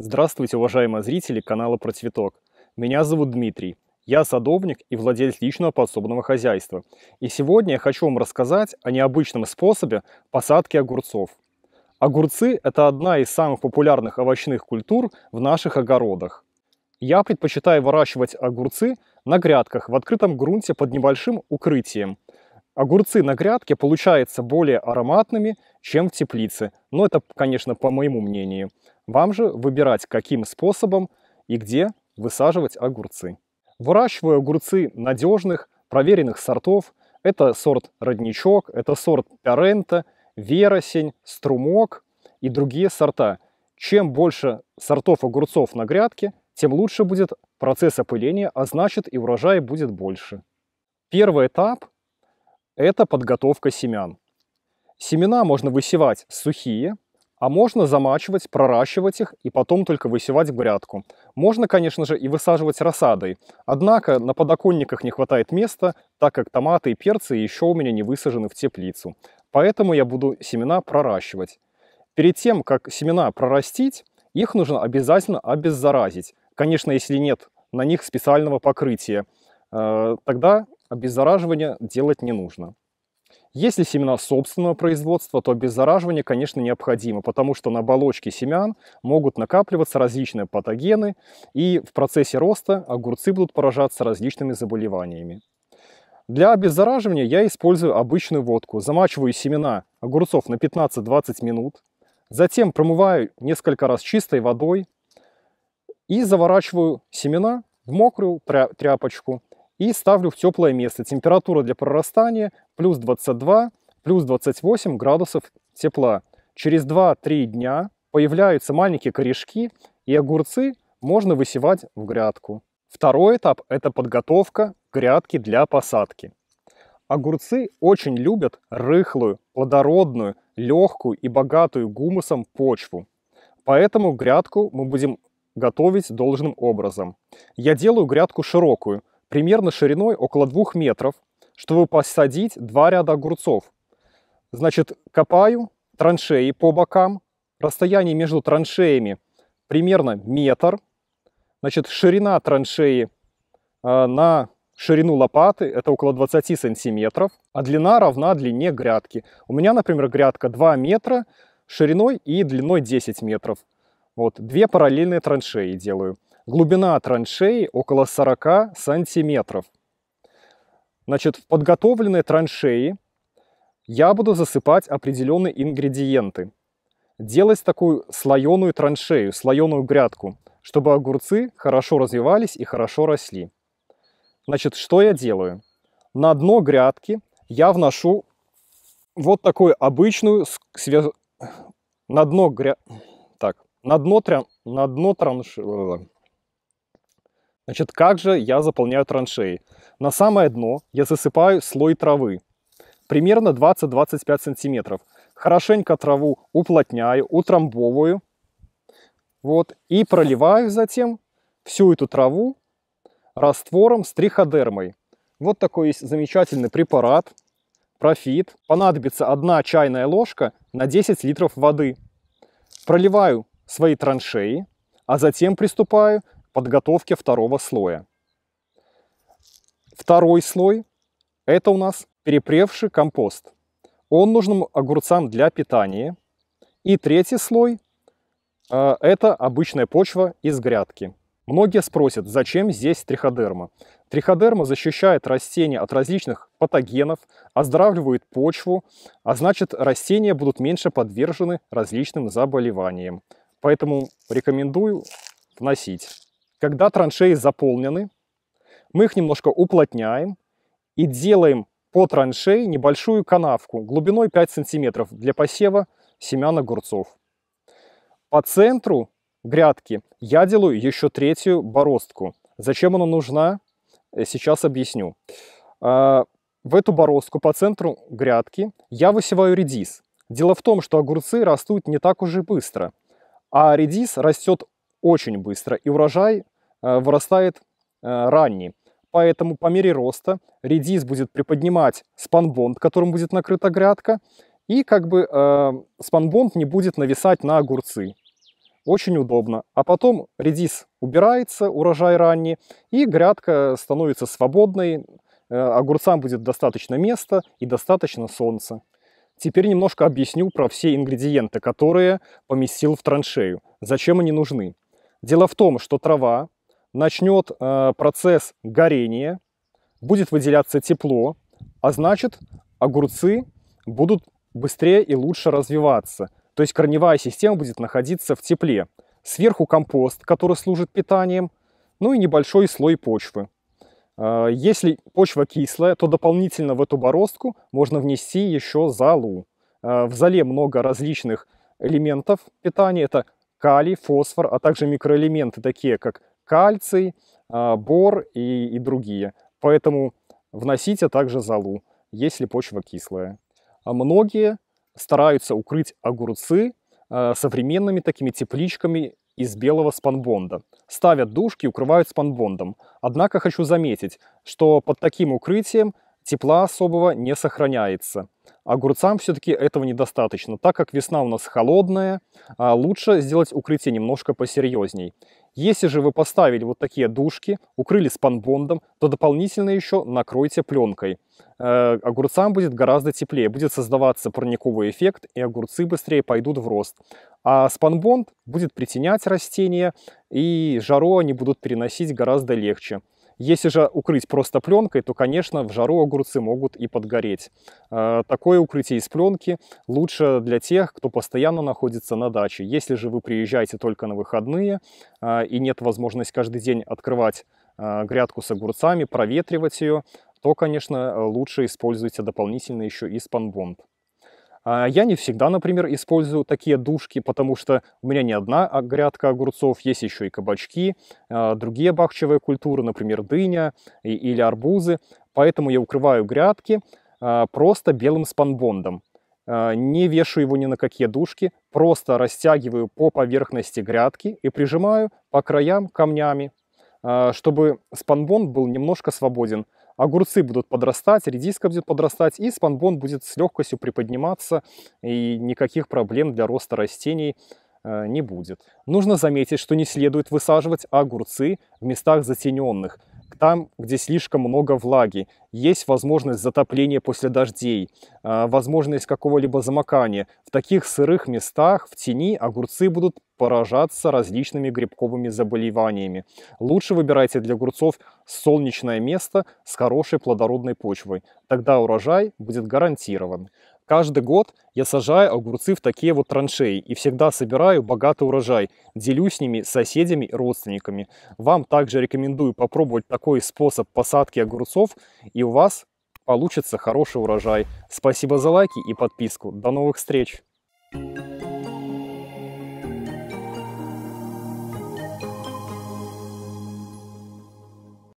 Здравствуйте, уважаемые зрители канала Про Цветок. Меня зовут Дмитрий. Я садовник и владелец личного подсобного хозяйства. И сегодня я хочу вам рассказать о необычном способе посадки огурцов. Огурцы – это одна из самых популярных овощных культур в наших огородах. Я предпочитаю выращивать огурцы на грядках в открытом грунте под небольшим укрытием. Огурцы на грядке получаются более ароматными, чем в теплице. Но это, конечно, по моему мнению. Вам же выбирать, каким способом и где высаживать огурцы. Выращиваю огурцы надежных, проверенных сортов. Это сорт родничок, это сорт Пярента, веросень, струмок и другие сорта. Чем больше сортов огурцов на грядке, тем лучше будет процесс опыления, а значит и урожай будет больше. Первый этап – это подготовка семян. Семена можно высевать сухие – а можно замачивать, проращивать их и потом только высевать в грядку. Можно, конечно же, и высаживать рассадой. Однако на подоконниках не хватает места, так как томаты и перцы еще у меня не высажены в теплицу. Поэтому я буду семена проращивать. Перед тем, как семена прорастить, их нужно обязательно обеззаразить. Конечно, если нет на них специального покрытия, э, тогда обеззараживание делать не нужно. Если семена собственного производства, то обеззараживание, конечно, необходимо, потому что на оболочке семян могут накапливаться различные патогены, и в процессе роста огурцы будут поражаться различными заболеваниями. Для обеззараживания я использую обычную водку. Замачиваю семена огурцов на 15-20 минут, затем промываю несколько раз чистой водой и заворачиваю семена в мокрую тряпочку – и ставлю в теплое место. Температура для прорастания плюс 22, плюс 28 градусов тепла. Через 2-3 дня появляются маленькие корешки, и огурцы можно высевать в грядку. Второй этап – это подготовка грядки для посадки. Огурцы очень любят рыхлую, плодородную, легкую и богатую гумусом почву. Поэтому грядку мы будем готовить должным образом. Я делаю грядку широкую – примерно шириной около двух метров, чтобы посадить два ряда огурцов. Значит, копаю траншеи по бокам, расстояние между траншеями примерно метр, значит, ширина траншеи э, на ширину лопаты это около 20 сантиметров, а длина равна длине грядки. У меня, например, грядка 2 метра шириной и длиной 10 метров. Вот, две параллельные траншеи делаю. Глубина траншеи около 40 сантиметров. Значит, в подготовленной траншеи я буду засыпать определенные ингредиенты. Делать такую слоеную траншею, слоеную грядку, чтобы огурцы хорошо развивались и хорошо росли. Значит, что я делаю? На дно грядки я вношу вот такую обычную связ... на дно гря... так, на дно, тря... на дно транш э, Значит, как же я заполняю траншеи? На самое дно я засыпаю слой травы, примерно 20-25 сантиметров. Хорошенько траву уплотняю, утрамбовываю, вот, и проливаю затем всю эту траву раствором с триходермой. Вот такой есть замечательный препарат, профит. Понадобится одна чайная ложка на 10 литров воды. Проливаю свои траншеи, а затем приступаю подготовке второго слоя. Второй слой – это у нас перепревший компост. Он нужен огурцам для питания. И третий слой э, – это обычная почва из грядки. Многие спросят, зачем здесь триходерма? Триходерма защищает растения от различных патогенов, оздоравливает почву, а значит растения будут меньше подвержены различным заболеваниям. Поэтому рекомендую вносить. Когда траншеи заполнены, мы их немножко уплотняем и делаем по траншеи небольшую канавку глубиной 5 сантиметров для посева семян огурцов. По центру грядки я делаю еще третью бороздку. Зачем она нужна, э, сейчас объясню. А, в эту бороздку по центру грядки я высеваю редис. Дело в том, что огурцы растут не так уж и быстро, а редис растет очень быстро, и урожай э, вырастает э, ранний. Поэтому по мере роста редис будет приподнимать спанбонд, которым будет накрыта грядка, и как бы э, спанбонд не будет нависать на огурцы. Очень удобно. А потом редис убирается, урожай ранний, и грядка становится свободной, э, огурцам будет достаточно места и достаточно солнца. Теперь немножко объясню про все ингредиенты, которые поместил в траншею, зачем они нужны. Дело в том, что трава начнет э, процесс горения, будет выделяться тепло, а значит огурцы будут быстрее и лучше развиваться. То есть корневая система будет находиться в тепле. Сверху компост, который служит питанием, ну и небольшой слой почвы. Э, если почва кислая, то дополнительно в эту бороздку можно внести еще залу. Э, в зале много различных элементов питания. Это калий, фосфор, а также микроэлементы, такие как кальций, а, бор и, и другие. Поэтому вносите также золу, если почва кислая. А многие стараются укрыть огурцы а, современными такими тепличками из белого спанбонда. Ставят дужки и укрывают спанбондом. Однако хочу заметить, что под таким укрытием – тепла особого не сохраняется. Огурцам все-таки этого недостаточно. Так как весна у нас холодная, а лучше сделать укрытие немножко посерьезней. Если же вы поставили вот такие душки, укрыли спанбондом, то дополнительно еще накройте пленкой. Э, огурцам будет гораздо теплее, будет создаваться парниковый эффект, и огурцы быстрее пойдут в рост. А спанбонд будет притенять растения, и жару они будут переносить гораздо легче. Если же укрыть просто пленкой, то, конечно, в жару огурцы могут и подгореть. А, такое укрытие из пленки лучше для тех, кто постоянно находится на даче. Если же вы приезжаете только на выходные а, и нет возможности каждый день открывать а, грядку с огурцами, проветривать ее, то, конечно, лучше используйте дополнительно еще и спанбонд. А я не всегда, например, использую такие душки, потому что у меня не одна а, грядка огурцов, есть еще и кабачки, а, другие бахчевые культуры, например, дыня или арбузы. Поэтому я укрываю грядки просто белым спанбондом. Не вешаю его ни на какие душки, просто растягиваю по поверхности грядки и прижимаю по краям камнями, чтобы спанбонд был немножко свободен – огурцы будут подрастать, редиска будет подрастать, и спанбон будет с легкостью приподниматься, и никаких проблем для роста растений э, не будет. Нужно заметить, что не следует высаживать огурцы в местах затененных там, где слишком много влаги, есть возможность затопления после дождей, а, возможность какого-либо замокания. В таких сырых местах в тени огурцы будут поражаться различными грибковыми заболеваниями. Лучше выбирайте для огурцов солнечное место с хорошей плодородной почвой. Тогда урожай будет гарантирован. Каждый год я сажаю огурцы в такие вот траншеи и всегда собираю богатый урожай, делюсь с ними соседями и родственниками. Вам также рекомендую попробовать такой способ посадки огурцов, и у вас получится хороший урожай. Спасибо за лайки и подписку. До новых встреч! Thank you.